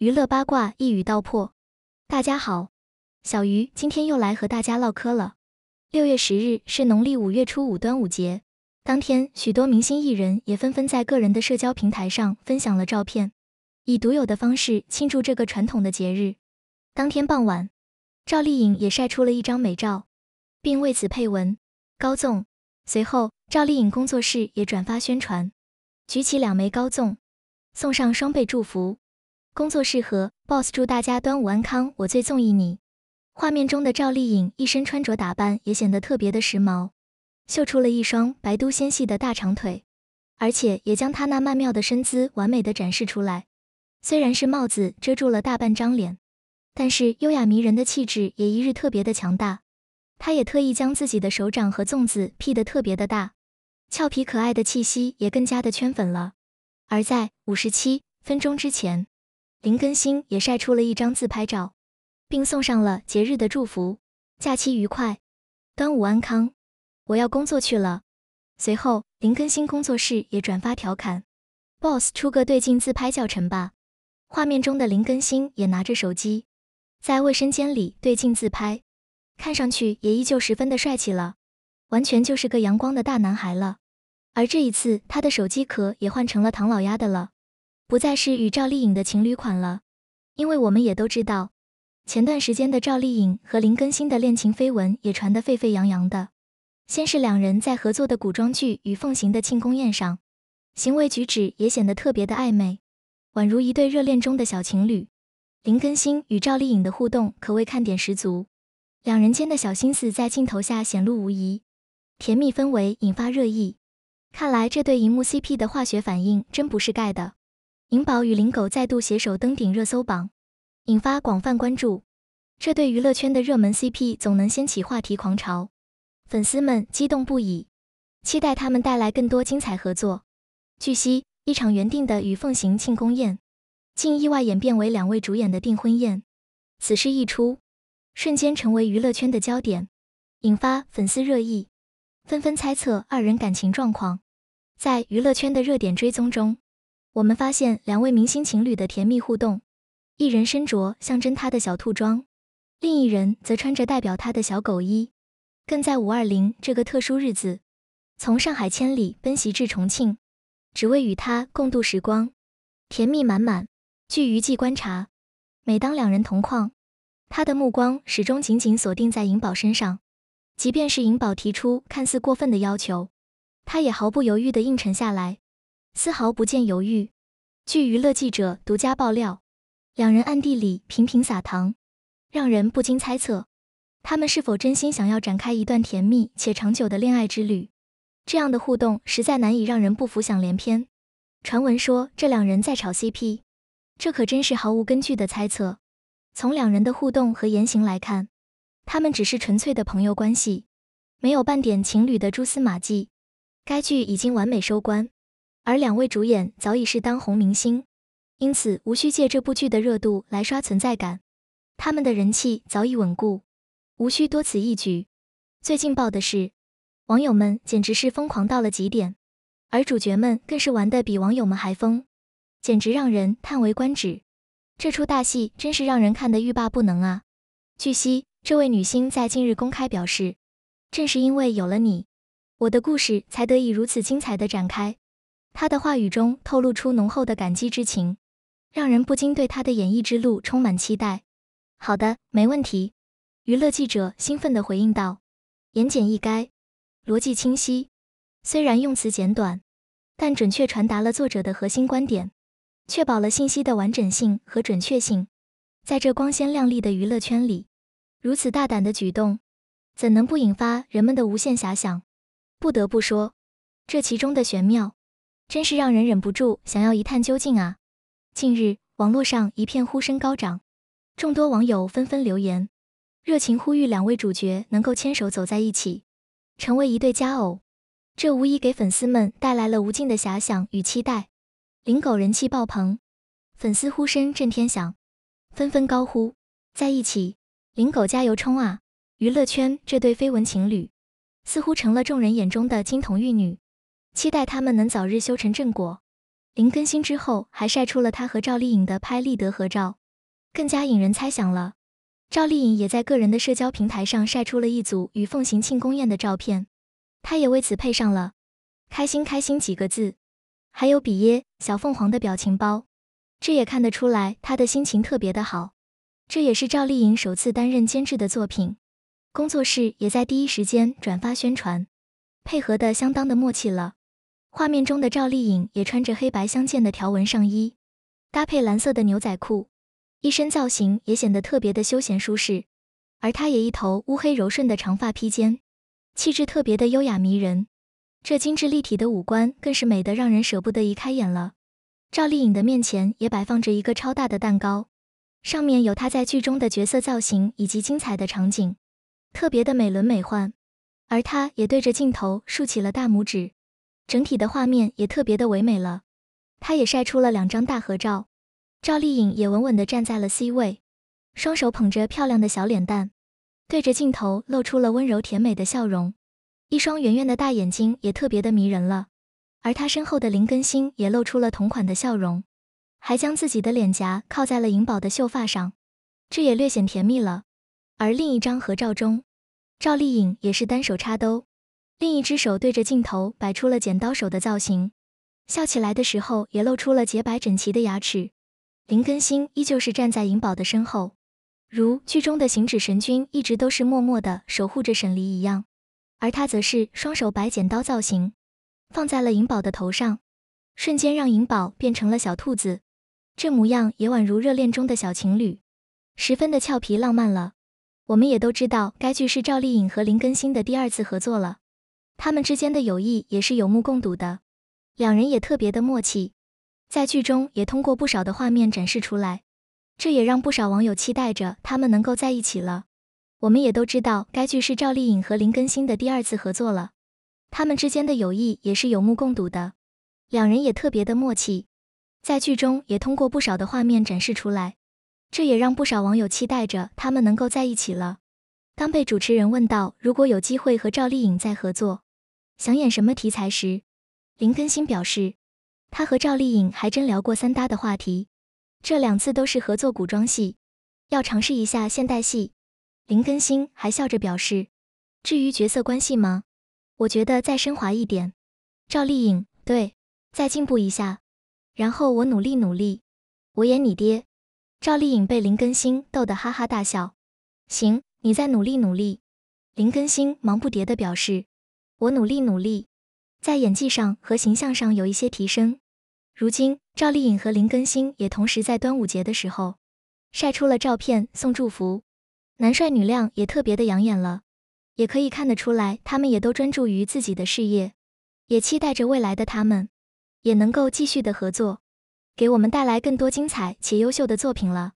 娱乐八卦一语道破。大家好，小鱼今天又来和大家唠嗑了。六月十日是农历五月初五端午节，当天许多明星艺人也纷纷在个人的社交平台上分享了照片，以独有的方式庆祝这个传统的节日。当天傍晚，赵丽颖也晒出了一张美照，并为此配文高粽。随后，赵丽颖工作室也转发宣传，举起两枚高粽，送上双倍祝福。工作室和 boss 祝大家端午安康，我最中意你。画面中的赵丽颖一身穿着打扮也显得特别的时髦，秀出了一双白都纤细的大长腿，而且也将她那曼妙的身姿完美的展示出来。虽然是帽子遮住了大半张脸，但是优雅迷人的气质也一日特别的强大。她也特意将自己的手掌和粽子 P 的特别的大，俏皮可爱的气息也更加的圈粉了。而在五十七分钟之前。林更新也晒出了一张自拍照，并送上了节日的祝福：假期愉快，端午安康。我要工作去了。随后，林更新工作室也转发调侃：“Boss 出个对镜自拍教程吧。”画面中的林更新也拿着手机，在卫生间里对镜自拍，看上去也依旧十分的帅气了，完全就是个阳光的大男孩了。而这一次，他的手机壳也换成了唐老鸭的了。不再是与赵丽颖的情侣款了，因为我们也都知道，前段时间的赵丽颖和林更新的恋情绯闻也传得沸沸扬扬的。先是两人在合作的古装剧《与凤行》的庆功宴上，行为举止也显得特别的暧昧，宛如一对热恋中的小情侣。林更新与赵丽颖的互动可谓看点十足，两人间的小心思在镜头下显露无遗，甜蜜氛围引发热议。看来这对荧幕 CP 的化学反应真不是盖的。颖宝与林狗再度携手登顶热搜榜，引发广泛关注。这对娱乐圈的热门 CP 总能掀起话题狂潮，粉丝们激动不已，期待他们带来更多精彩合作。据悉，一场原定的与凤行庆功宴，竟意外演变为两位主演的订婚宴。此事一出，瞬间成为娱乐圈的焦点，引发粉丝热议，纷纷猜测二人感情状况。在娱乐圈的热点追踪中。我们发现两位明星情侣的甜蜜互动，一人身着象征他的小兔装，另一人则穿着代表他的小狗衣，更在五二零这个特殊日子，从上海千里奔袭至重庆，只为与他共度时光，甜蜜满满。据娱记观察，每当两人同框，他的目光始终紧紧锁定在颖宝身上，即便是颖宝提出看似过分的要求，他也毫不犹豫地应承下来。丝毫不见犹豫。据娱乐记者独家爆料，两人暗地里频频撒糖，让人不禁猜测，他们是否真心想要展开一段甜蜜且长久的恋爱之旅？这样的互动实在难以让人不浮想联翩。传闻说这两人在炒 CP，这可真是毫无根据的猜测。从两人的互动和言行来看，他们只是纯粹的朋友关系，没有半点情侣的蛛丝马迹。该剧已经完美收官。而两位主演早已是当红明星，因此无需借这部剧的热度来刷存在感，他们的人气早已稳固，无需多此一举。最劲爆的是，网友们简直是疯狂到了极点，而主角们更是玩的比网友们还疯，简直让人叹为观止。这出大戏真是让人看得欲罢不能啊！据悉，这位女星在近日公开表示，正是因为有了你，我的故事才得以如此精彩的展开。他的话语中透露出浓厚的感激之情，让人不禁对他的演艺之路充满期待。好的，没问题。娱乐记者兴奋地回应道：“言简意赅，逻辑清晰，虽然用词简短，但准确传达了作者的核心观点，确保了信息的完整性和准确性。”在这光鲜亮丽的娱乐圈里，如此大胆的举动怎能不引发人们的无限遐想？不得不说，这其中的玄妙。真是让人忍不住想要一探究竟啊！近日，网络上一片呼声高涨，众多网友纷纷留言，热情呼吁两位主角能够牵手走在一起，成为一对佳偶。这无疑给粉丝们带来了无尽的遐想与期待。林狗人气爆棚，粉丝呼声震天响，纷纷高呼：“在一起，林狗加油冲啊！”娱乐圈这对绯闻情侣，似乎成了众人眼中的金童玉女。期待他们能早日修成正果。林更新之后还晒出了他和赵丽颖的拍立得合照，更加引人猜想了。赵丽颖也在个人的社交平台上晒出了一组与奉行庆功宴的照片，她也为此配上了“开心开心”几个字，还有比耶小凤凰的表情包，这也看得出来她的心情特别的好。这也是赵丽颖首次担任监制的作品，工作室也在第一时间转发宣传，配合的相当的默契了。画面中的赵丽颖也穿着黑白相间的条纹上衣，搭配蓝色的牛仔裤，一身造型也显得特别的休闲舒适。而她也一头乌黑柔顺的长发披肩，气质特别的优雅迷人。这精致立体的五官更是美得让人舍不得移开眼了。赵丽颖的面前也摆放着一个超大的蛋糕，上面有她在剧中的角色造型以及精彩的场景，特别的美轮美奂。而她也对着镜头竖起了大拇指。整体的画面也特别的唯美了，她也晒出了两张大合照，赵丽颖也稳稳地站在了 C 位，双手捧着漂亮的小脸蛋，对着镜头露出了温柔甜美的笑容，一双圆圆的大眼睛也特别的迷人了。而她身后的林更新也露出了同款的笑容，还将自己的脸颊靠在了颖宝的秀发上，这也略显甜蜜了。而另一张合照中，赵丽颖也是单手插兜。另一只手对着镜头摆出了剪刀手的造型，笑起来的时候也露出了洁白整齐的牙齿。林更新依旧是站在颖宝的身后，如剧中的行止神君一直都是默默的守护着沈璃一样，而他则是双手摆剪刀造型，放在了颖宝的头上，瞬间让颖宝变成了小兔子，这模样也宛如热恋中的小情侣，十分的俏皮浪漫了。我们也都知道，该剧是赵丽颖和林更新的第二次合作了。他们之间的友谊也是有目共睹的，两人也特别的默契，在剧中也通过不少的画面展示出来，这也让不少网友期待着他们能够在一起了。我们也都知道，该剧是赵丽颖和林更新的第二次合作了，他们之间的友谊也是有目共睹的，两人也特别的默契，在剧中也通过不少的画面展示出来，这也让不少网友期待着他们能够在一起了。当被主持人问到如果有机会和赵丽颖再合作，想演什么题材时，林更新表示，他和赵丽颖还真聊过“三搭”的话题，这两次都是合作古装戏，要尝试一下现代戏。林更新还笑着表示，至于角色关系吗？我觉得再升华一点，赵丽颖对，再进步一下，然后我努力努力，我演你爹。赵丽颖被林更新逗得哈哈大笑，行，你再努力努力。林更新忙不迭的表示。我努力努力，在演技上和形象上有一些提升。如今，赵丽颖和林更新也同时在端午节的时候晒出了照片送祝福，男帅女靓也特别的养眼了。也可以看得出来，他们也都专注于自己的事业，也期待着未来的他们也能够继续的合作，给我们带来更多精彩且优秀的作品了。